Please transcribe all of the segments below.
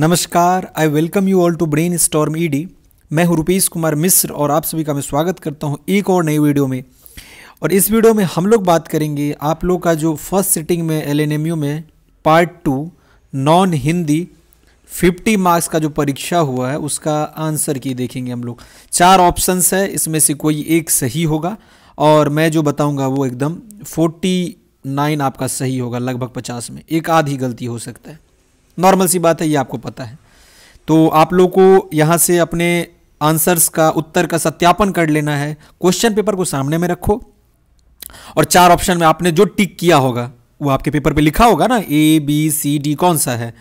नमस्कार I welcome you all to brainstorm ED मैं हूँ रुपेश कुमार मिश्र और आप सभी का मैं स्वागत करता हूँ एक और नई वीडियो में और इस वीडियो में हम लोग बात करेंगे आप लोग का जो फर्स्ट सिटिंग में एल में part two non Hindi 50 marks का जो परीक्षा हुआ है उसका आंसर की देखेंगे हम लोग चार ऑप्शंस है इसमें से कोई एक सही होगा और मैं जो बताऊंगा वो एकदम 49 आपका सही होगा लगभग 50 में एक आधी गलती हो सकता है नॉर्मल सी बात है ये आपको पता है तो आप लोग को यहाँ से अपने आंसर्स का उत्तर का सत्यापन कर लेना है क्वेश्चन पेपर को सामने में रखो और चार ऑप्शन में आपने जो टिक किया होगा वो आपके पेपर पे लिखा होगा ना ए बी सी डी कौन सा है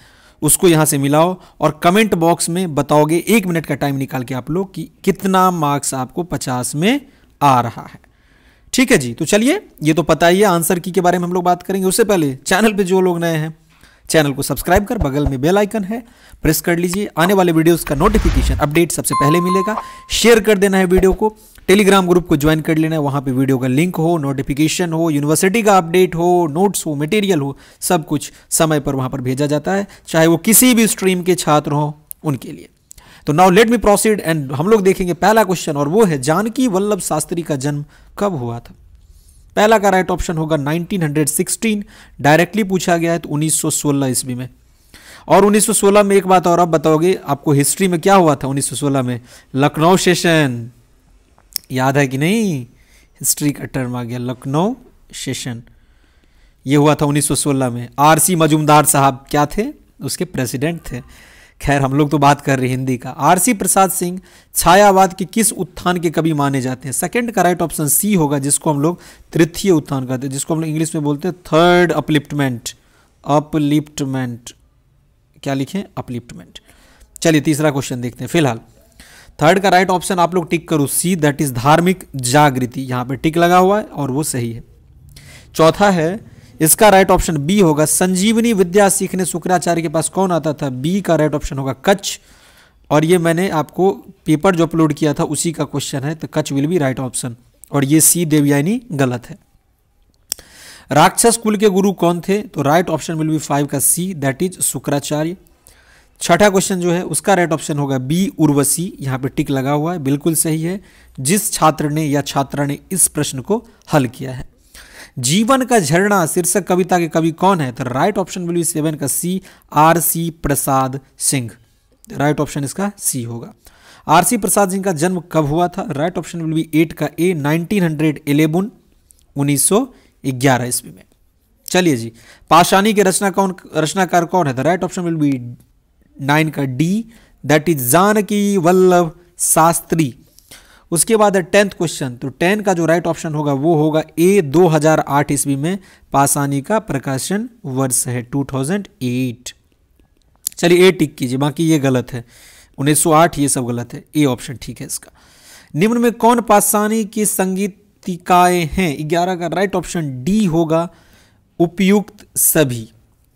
उसको यहाँ से मिलाओ और कमेंट बॉक्स में बताओगे एक मिनट का टाइम निकाल के आप लोग कि कितना मार्क्स आपको पचास में आ रहा है ठीक है जी तो चलिए ये तो पता ही है आंसर की के बारे में हम लोग बात करेंगे उससे पहले चैनल पे जो लोग नए हैं चैनल को सब्सक्राइब कर बगल में बेल आइकन है प्रेस कर लीजिए आने वाले वीडियोस का नोटिफिकेशन अपडेट सबसे पहले मिलेगा शेयर कर देना है वीडियो को टेलीग्राम ग्रुप को ज्वाइन कर लेना है वहाँ पे वीडियो का लिंक हो नोटिफिकेशन हो यूनिवर्सिटी का अपडेट हो नोट्स हो मटेरियल हो सब कुछ समय पर वहाँ पर भेजा जाता है चाहे वो किसी भी स्ट्रीम के छात्र हों उनके लिए तो now let me proceed and हम लोग देखेंगे पहला क्वेश्चन और वो है जानकी वल्लभ शास्त्री का जन्म कब हुआ था पहला का राइट ऑप्शन होगा 1916 डायरेक्टली पूछा गया है तो 1916 ईस्वी में और 1916 में एक बात और आप बताओगे आपको हिस्ट्री में क्या हुआ था 1916 में लखनऊ सेशन याद है कि नहीं हिस्ट्री का टर्म आ गया लखनऊ सेशन ये हुआ था 1916 में आरसी मजूमदार साहब क्या थे उसके प्रेसिडेंट थे खैर हम लोग तो बात कर रहे हैं हिंदी का आरसी प्रसाद सिंह छायावाद के किस उत्थान के कभी माने जाते हैं सेकंड का राइट ऑप्शन सी होगा जिसको हम लोग तृतीय उत्थान कहते हैं जिसको हम लोग इंग्लिश में बोलते हैं थर्ड अपलिप्टमेंट अपलिप्टमेंट क्या लिखें अपलिप्टमेंट चलिए तीसरा क्वेश्चन देखते हैं फिलहाल थर्ड का राइट ऑप्शन आप लोग टिक करो सी दैट इज धार्मिक जागृति यहाँ पर टिक लगा हुआ है और वो सही है चौथा है इसका राइट ऑप्शन बी होगा संजीवनी विद्या सीखने शुक्राचार्य के पास कौन आता था बी का राइट ऑप्शन होगा कच्छ और ये मैंने आपको पेपर जो अपलोड किया था उसी का क्वेश्चन है तो Kutch will be right option और ये सी देवयानी गलत है राक्षस कुल के गुरु कौन थे तो right option will be five का सी दैट इज शुक्राचार्य छठा क्वेश्चन जो है उसका राइट ऑप्शन होगा बी उर्वशी यहाँ पे टिक लगा हुआ है बिल्कुल सही है जिस छात्र ने या छात्रा ने इस प्रश्न को हल किया है जीवन का झरना शीर्षक कविता के कवि कौन है तो right option will be seven का C R C Prasad Singh right option इसका सी होगा आर सी प्रसाद सिंह का जन्म कब हुआ था right option will be eight का ए नाइनटीन हंड्रेड इलेवन उन्नीस सौ ग्यारह ईस्वी में चलिए जी पाषाणी के रचना कौन रचनाकार कौन है the right option will be nine का D that is Janaki Vallabh Shastri उसके बाद है टेंथ क्वेश्चन तो टेन का जो राइट ऑप्शन होगा वो होगा ए 2008 ईस्वी में पासानी का प्रकाशन वर्ष है 2008 चलिए ए टिक कीजिए बाकी ये गलत है 1908 ये सब गलत है ए ऑप्शन ठीक है इसका निम्न में कौन पासानी की संगीतिकाएं हैं ग्यारह का राइट ऑप्शन डी होगा उपयुक्त सभी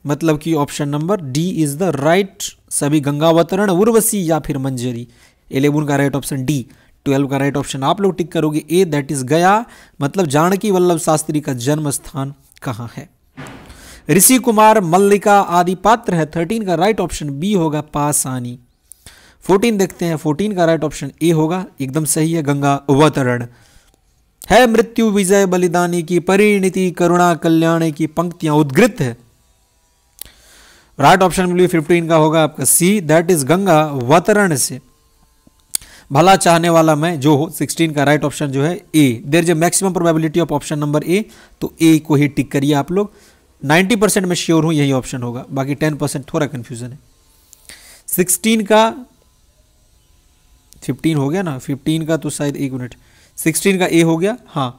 मतलब कि option number D is the right सभी गंगावतरण उर्वशी या फिर मंजरी एलेवन का राइट ऑप्शन डी ट्वेल्व का राइट ऑप्शन आप लोग टिक करोगे ए दैट इज गया मतलब जानकी वल्लभ शास्त्री का जन्म स्थान कहाँ है ऋषि कुमार मल्लिका आदि पात्र है थर्टीन का राइट ऑप्शन बी होगा पासानी फोर्टीन देखते हैं फोर्टीन का राइट ऑप्शन ए होगा एकदम सही है गंगा अवतरण है मृत्यु विजय बलिदानी की परिणति करुणा कल्याण की पंक्तियां उद्गृत है राइट ऑप्शन फिफ्टीन का होगा आपका C that is Gangavataran से भला चाहने वाला मैं जो हो सिक्सटीन का राइट ऑप्शन जो है A there is a maximum probability of option number A तो ए को ही टिक करिए आप लोग 90 परसेंट मैं श्योर हूँ यही ऑप्शन होगा बाकी 10 परसेंट थोड़ा कन्फ्यूजन है 16 का 15 हो गया ना 15 का तो शायद एक मिनट 16 का ए हो गया हाँ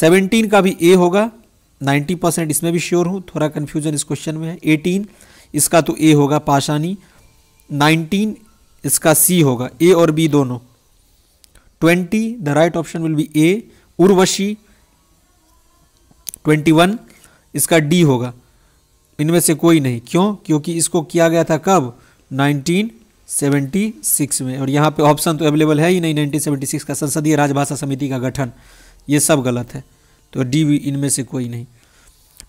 सेवनटीन का भी ए होगा नाइन्टी परसेंट इसमें भी श्योर हूँ थोड़ा कन्फ्यूजन इस क्वेश्चन में है एटीन इसका तो ए होगा पाशानी नाइनटीन इसका सी होगा ए और बी दोनों twenty the right option will be A Urvashi twenty one इसका डी होगा इनमें से कोई नहीं क्यों क्योंकि इसको किया गया था कब 1976 में और यहाँ पे ऑप्शन तो अवेलेबल है ही नहीं 1976 का संसदीय राजभाषा समिति का गठन ये सब गलत है तो डी भी इनमें से कोई नहीं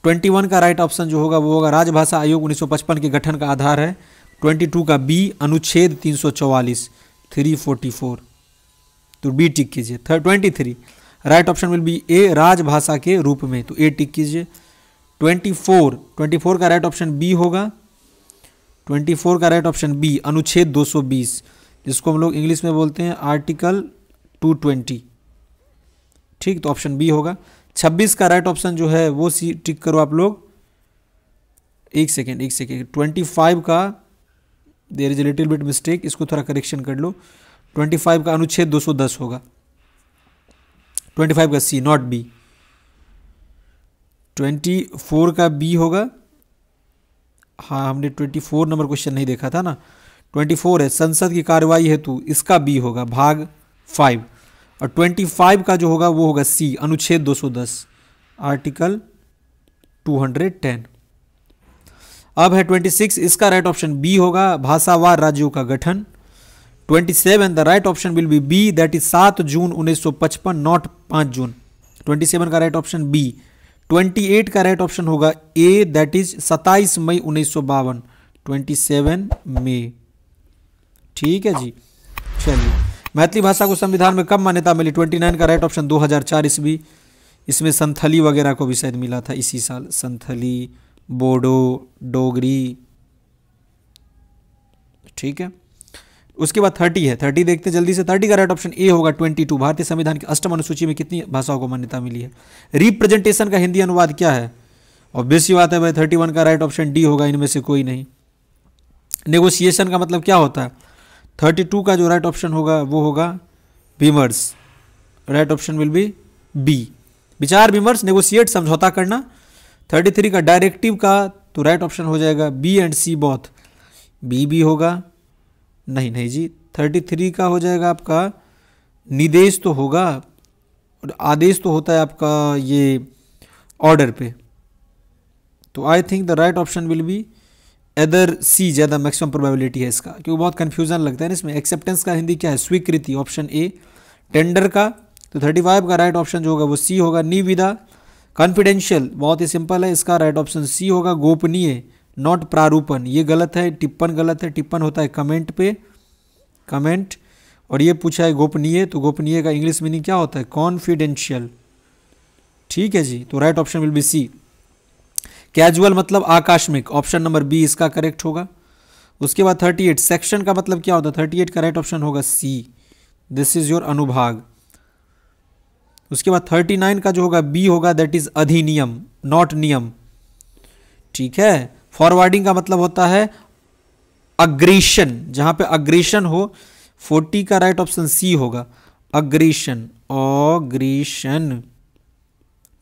21 का राइट ऑप्शन जो होगा वो होगा राजभाषा आयोग 1955 के गठन का आधार है ट्वेंटी टू का बी अनुच्छेद तीन सौ चौवालीस थ्री फोर्टी फोर तो बी टिक कीजिए third twenty three right option will be A राजभाषा के रूप में तो ए टिक कीजिए ट्वेंटी फोर ट्वेंटी फोर का राइट ऑप्शन बी होगा ट्वेंटी फोर का राइट ऑप्शन बी अनुच्छेद दो सौ बीस जिसको हम लोग इंग्लिश में बोलते हैं आर्टिकल टू ट्वेंटी ठीक तो ऑप्शन बी होगा छब्बीस का राइट ऑप्शन जो है वो सी टिक करो आप लोग एक सेकेंड एक सेकेंड ट्वेंटी फाइव का there is little bit mistake इसको थोड़ा करेक्शन कर लो ट्वेंटी फाइव का अनुच्छेद दो सौ दस होगा ट्वेंटी फाइव का C not B twenty four का बी होगा हाँ हमने ट्वेंटी फोर नंबर क्वेश्चन नहीं देखा था ना ट्वेंटी फोर है संसद की कार्यवाही हेतु इसका बी होगा भाग फाइव और ट्वेंटी फाइव का जो होगा वो होगा सी अनुच्छेद दो सौ दस आर्टिकल टू हंड्रेड टेन अब है 26 इसका राइट ऑप्शन बी होगा भाषावार राज्यों का गठन 27 the right option will be B that is 7 June 1955 not 5 June 27 का राइट ऑप्शन बी 28 का राइट ऑप्शन होगा ए दैट इज 27 मई उन्नीस सौ मई ठीक है जी चलिए मैथिली भाषा को संविधान में कब मान्यता मिली 29 का राइट ऑप्शन 2004 हजार ईस्वी इसमें संथली वगैरह को भी शायद मिला था इसी साल संथली बोडो डोगरी ठीक है उसके बाद थर्टी है थर्टी देखते हैं जल्दी से थर्टी का राइट ऑप्शन ए होगा ट्वेंटी टू भारतीय संविधान की अष्टम अनुसूची में कितनी भाषाओं को मान्यता मिली है रिप्रेजेंटेशन का हिंदी अनुवाद क्या है ऑब्वियस ही बात है भाई थर्टी वन का राइट ऑप्शन डी होगा इनमें से कोई नहीं नेगोशिएशन का मतलब क्या होता है थर्टी टू का जो राइट ऑप्शन होगा वो होगा विमर्श right option will be B विचार विमर्श नेगोशिएट समझौता करना थर्टी थ्री का डायरेक्टिव का तो राइट ऑप्शन हो जाएगा B and C both B भी होगा नहीं नहीं जी थर्टी थ्री का हो जाएगा आपका निदेश तो होगा और आदेश तो होता है आपका ये ऑर्डर पे तो I think the right option will be either C ज़्यादा मैक्सिमम प्रोबेबिलिटी है इसका क्योंकि बहुत कन्फ्यूजन लगता है ना इसमें एक्सेप्टेंस का हिंदी क्या है स्वीकृति ऑप्शन ए टेंडर का तो थर्टी फाइव का राइट ऑप्शन जो होगा वो सी होगा निविदा कॉन्फिडेंशियल बहुत ही सिंपल है इसका राइट ऑप्शन सी होगा गोपनीय नॉट प्रारूपण ये गलत है टिप्पण गलत है टिप्पण होता है कमेंट पे कमेंट और ये पूछा है गोपनीय तो गोपनीय का इंग्लिश मीनिंग क्या होता है कॉन्फिडेंशियल ठीक है जी तो right option will be C casual मतलब आकस्मिक ऑप्शन नंबर बी इसका करेक्ट होगा उसके बाद थर्टी एट सेक्शन का मतलब क्या होता है थर्टी एट का राइट ऑप्शन होगा सी दिस इज योर अनुभाग उसके बाद थर्टी नाइन का जो होगा बी होगा दैट इज अधिनियम नॉट नियम ठीक है फॉरवर्डिंग का मतलब होता है अग्रेशन जहां पे अग्रेशन हो फोर्टी का राइट ऑप्शन सी होगा अग्रेशन अग्रेशन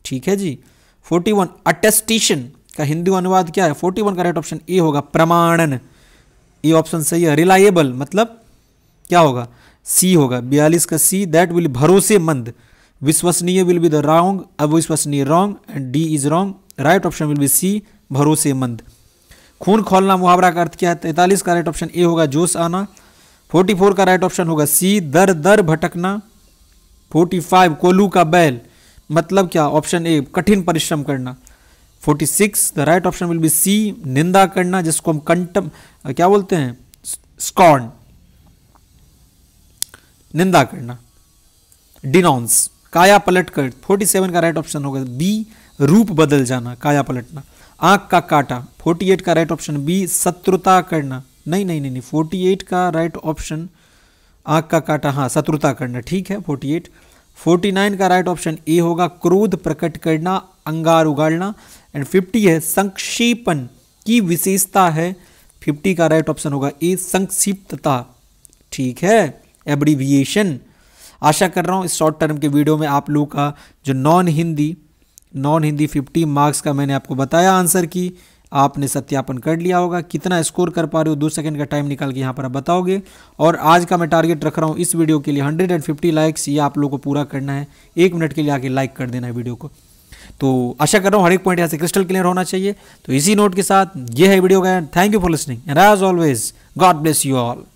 ठीक है जी फोर्टी वन अटेस्टेशन का हिंदी अनुवाद क्या है फोर्टी वन का राइट ऑप्शन ए होगा प्रमाणन ये ऑप्शन सही है रिलायबल मतलब क्या होगा सी होगा बयालीस का सी दैट विल भरोसेमंद विश्वसनीय विल बी द रॉन्ग अविश्वसनीय wrong and D is wrong right option will be C भरोसेमंद खून खोलना मुहावरा का अर्थ क्या है तैंतालीस का राइट ऑप्शन ए होगा जोश आना फोर्टी फोर का राइट ऑप्शन होगा सी दर दर भटकना फोर्टी फाइव कोलू का बैल मतलब क्या ऑप्शन ए कठिन परिश्रम करना forty six the right option will be C निंदा करना जिसको हम कंटम क्या बोलते हैं स्कॉन निंदा करना डिनाउंस काया पलट कर फोर्टी सेवन का राइट ऑप्शन होगा बी रूप बदल जाना काया पलटना आंख का काटा फोर्टी एट का राइट ऑप्शन बी शत्रुता करना नहीं नहीं नहीं नहीं एट का राइट ऑप्शन आंख का काटा हाँ शत्रुता करना ठीक है फोर्टी एट फोर्टी नाइन का राइट ऑप्शन ए होगा क्रोध प्रकट करना अंगार उगाड़ना एंड फिफ्टी है संक्षेपण की विशेषता है फिफ्टी का राइट ऑप्शन होगा ए संक्षिप्तता ठीक है एब्रीविएशन आशा कर रहा हूँ इस शॉर्ट टर्म के वीडियो में आप लोगों का जो non Hindi non Hindi 50 marks का मैंने आपको बताया आंसर की आपने सत्यापन कर लिया होगा कितना स्कोर कर पा रहे हो दो सेकंड का टाइम निकाल के यहाँ पर आप बताओगे और आज का मैं टारगेट रख रहा हूँ इस वीडियो के लिए 150 लाइक्स ये आप लोगों को पूरा करना है एक मिनट के लिए आके लाइक कर देना है वीडियो को तो आशा कर रहा हूँ हर एक पॉइंट यहाँ से क्रिस्टल क्लियर होना चाहिए तो इसी नोट के साथ ये है वीडियो का thank you for listening and as always God bless you all